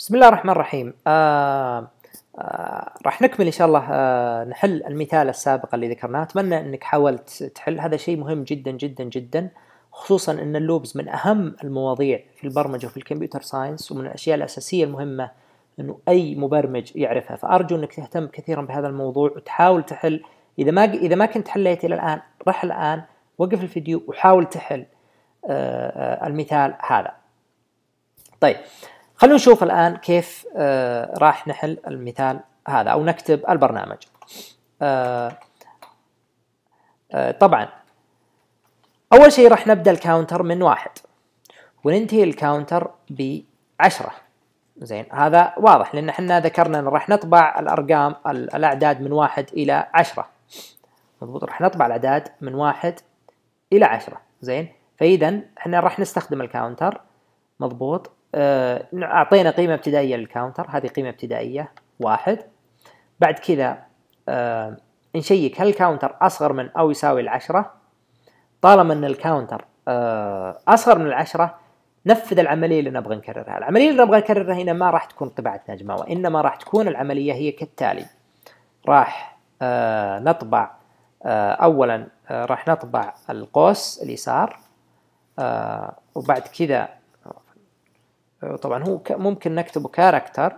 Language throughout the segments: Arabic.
بسم الله الرحمن الرحيم آه آه راح نكمل ان شاء الله آه نحل المثال السابق اللي ذكرناه اتمنى انك حاولت تحل هذا شيء مهم جدا جدا جدا خصوصا ان اللوبز من اهم المواضيع في البرمجه وفي الكمبيوتر ساينس ومن الاشياء الاساسيه المهمه انه اي مبرمج يعرفها فارجو انك تهتم كثيرا بهذا الموضوع وتحاول تحل اذا ما اذا ما كنت حليت الى الان رح الان وقف الفيديو وحاول تحل آه, آه، المثال هذا طيب خلونا نشوف الآن كيف آه، راح نحل المثال هذا أو نكتب البرنامج آه، آه، طبعا أول شيء راح نبدأ الكاونتر من واحد وننتهي الكاونتر بعشرة زين هذا واضح لأن احنا ذكرنا أن راح نطبع الأرقام الأعداد من واحد إلى عشرة مضبوط راح نطبع الأعداد من واحد إلى عشرة زين فإذا احنا راح نستخدم الكاونتر مضبوط آه، اعطينا قيمه ابتدائيه للكاونتر هذه قيمه ابتدائيه واحد بعد كذا آه، نشيك هل الكاونتر اصغر من او يساوي العشرة طالما ان الكاونتر آه، اصغر من العشرة نفذ العمليه اللي نبغى نكررها العمليه اللي نبغى نكررها هنا ما راح تكون طباعه نجمه وانما راح تكون العمليه هي كالتالي راح نطبع اولا راح نطبع القوس اليسار وبعد كذا طبعا هو ممكن نكتبه كاركتر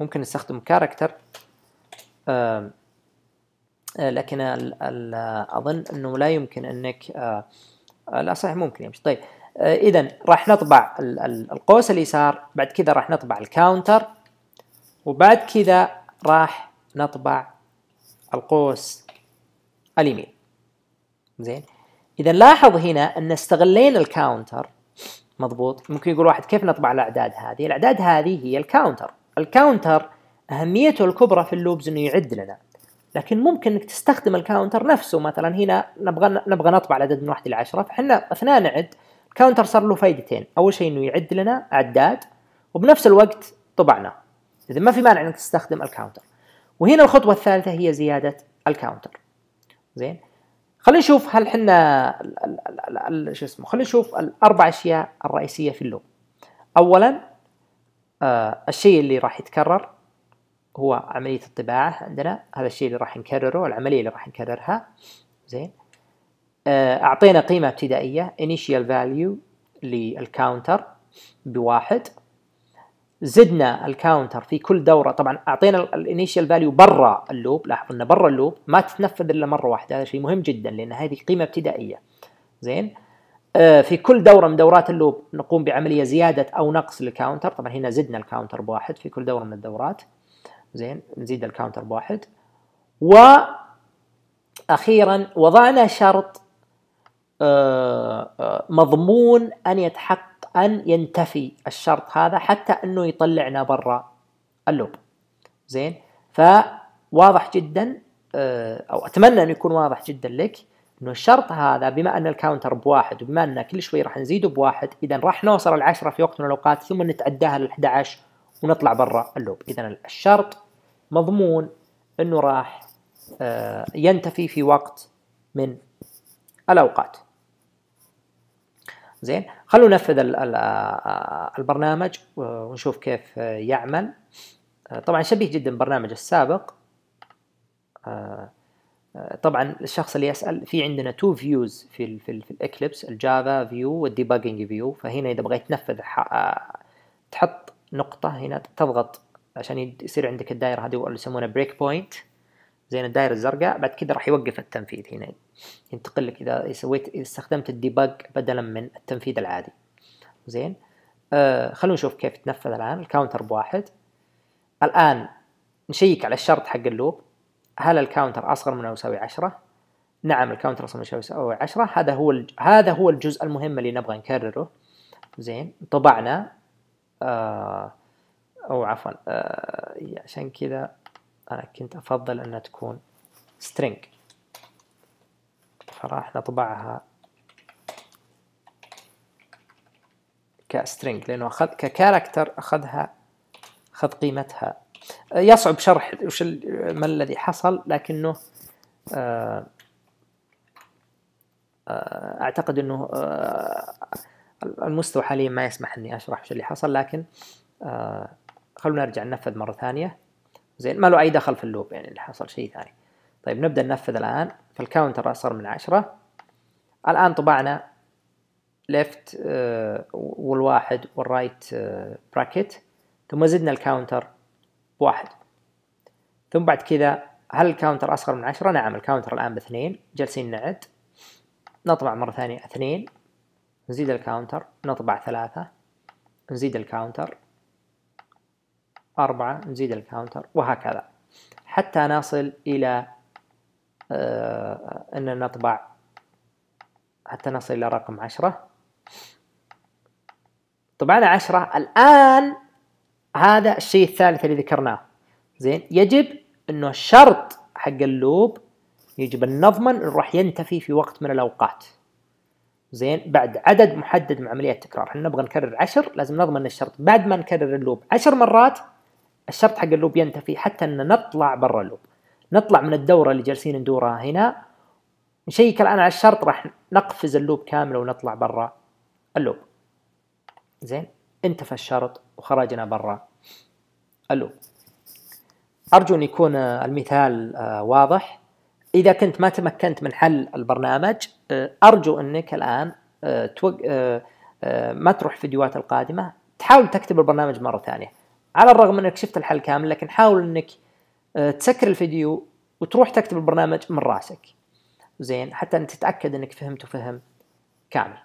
ممكن نستخدم كاركتر آه، لكن اظن انه لا يمكن انك آه، آه، لا صحيح ممكن يمشي طيب اذا راح نطبع القوس اليسار بعد كذا راح نطبع الكاونتر وبعد كذا راح نطبع القوس اليمين زين اذا لاحظ هنا ان استغلينا الكاونتر مضبوط ممكن يقول واحد كيف نطبع الاعداد هذه الاعداد هذه هي الكاونتر الكاونتر اهميته الكبرى في اللوبز انه يعد لنا لكن ممكن انك تستخدم الكاونتر نفسه مثلا هنا نبغى نبغى نطبع العدد من واحد الى عشره فاحنا اثناء نعد الكاونتر صار له فائدتين اول شيء انه يعد لنا اعداد وبنفس الوقت طبعنا اذا ما في مانع انك تستخدم الكاونتر وهنا الخطوه الثالثه هي زياده الكاونتر زين خلينا نشوف هل حنا شو اسمه خلينا نشوف الاربع اشياء الرئيسيه في اللوب اولا آه الشيء اللي راح يتكرر هو عمليه الطباعه عندنا هذا الشيء اللي راح نكرره العمليه اللي راح نكررها زين آه، اعطينا قيمه ابتدائيه initial value للكاونتر بواحد زدنا الكاونتر في كل دوره طبعا اعطينا الانيشال فاليو برا اللوب لاحظ انه برا اللوب ما تتنفذ الا مره واحده هذا شيء مهم جدا لان هذه قيمه ابتدائيه زين آه، في كل دوره من دورات اللوب نقوم بعمليه زياده او نقص للكاونتر طبعا هنا زدنا الكاونتر بواحد في كل دوره من الدورات زين نزيد الكاونتر بواحد واخيرا وضعنا شرط آه، آه، مضمون ان يتحقق أن ينتفي الشرط هذا حتى أنه يطلعنا برا اللوب زين فواضح جدا آه، أو أتمنى أنه يكون واضح جدا لك أنه الشرط هذا بما أن الكاونتر بواحد وبما أن كل شوي راح نزيده بواحد إذا راح نوصل العشرة في وقت من الأوقات ثم نتعداها لل 11 ونطلع برا اللوب إذا الشرط مضمون أنه راح آه، ينتفي في وقت من الأوقات زين خلونا ننفذ آه، البرنامج آه، ونشوف كيف آه، يعمل طبعا شبيه جدا برنامج السابق طبعا الشخص اللي يسال في عندنا تو فيوز في في, في الاكليبس الجافا فيو والديباجنج فيو فهنا اذا بغيت تنفذ تحط نقطه هنا تضغط عشان يصير عندك الدائره هذه اللي يسمونها بريك بوينت زين الدائرة الزرقاء بعد كذا راح يوقف التنفيذ هنا ينتقل لك إذا سويت إذا استخدمت الديباج بدلا من التنفيذ العادي زين آه خلونا نشوف كيف تنفذ الآن الكاونتر بواحد الآن نشيك على الشرط حق اللوب هل الكاونتر أصغر من أو يساوي 10 نعم الكاونتر أصغر من أو يساوي 10 هذا هو الج... هذا هو الجزء المهم اللي نبغى نكرره زين طبعنا آه أو عفوا آه عشان كذا أنا كنت أفضل أنها تكون string فراح نطبعها كسترينج لأنه أخذ ككاركتر أخذها أخذ قيمتها يصعب شرح وش ما الذي حصل لكنه آه، آه، أعتقد أنه آه، المستوى حاليا ما يسمح أني أشرح وش اللي حصل لكن خلونا نرجع ننفذ مرة ثانية زين ما له أي دخل في اللوب يعني اللي حصل شيء ثاني طيب نبدأ ننفذ الآن فالكاونتر أصغر من عشرة الآن طبعنا ليفت آه، والواحد والرايت آه، براكت ثم زدنا الكاونتر بواحد ثم بعد كذا هل الكاونتر أصغر من عشرة؟ نعم الكاونتر الآن باثنين جالسين نعد نطبع مرة ثانية اثنين نزيد الكاونتر نطبع ثلاثة نزيد الكاونتر أربعة نزيد الكاونتر وهكذا حتى نصل إلى آه، أن نطبع حتى نصل إلى رقم عشرة طبعنا عشرة الآن هذا الشيء الثالث اللي ذكرناه زين يجب أنه شرط حق اللوب يجب أن نضمن أنه راح ينتفي في وقت من الأوقات زين بعد عدد محدد من عمليات التكرار احنا نبغى نكرر عشر لازم نضمن الشرط بعد ما نكرر اللوب عشر مرات الشرط حق اللوب ينتفي حتى ان نطلع برا اللوب نطلع من الدوره اللي جالسين ندورها هنا نشيك الان على الشرط راح نقفز اللوب كامل ونطلع برا اللوب زين انتفى الشرط وخرجنا برا اللوب ارجو ان يكون المثال آه، واضح اذا كنت ما تمكنت من حل البرنامج آه، ارجو انك الان آه، ما تروح فيديوهات القادمه تحاول تكتب البرنامج مره ثانيه على الرغم انك شفت الحل كامل لكن حاول انك آه، تسكر الفيديو وتروح تكتب البرنامج من راسك زين حتى ان تتاكد انك فهمت وفهم كامل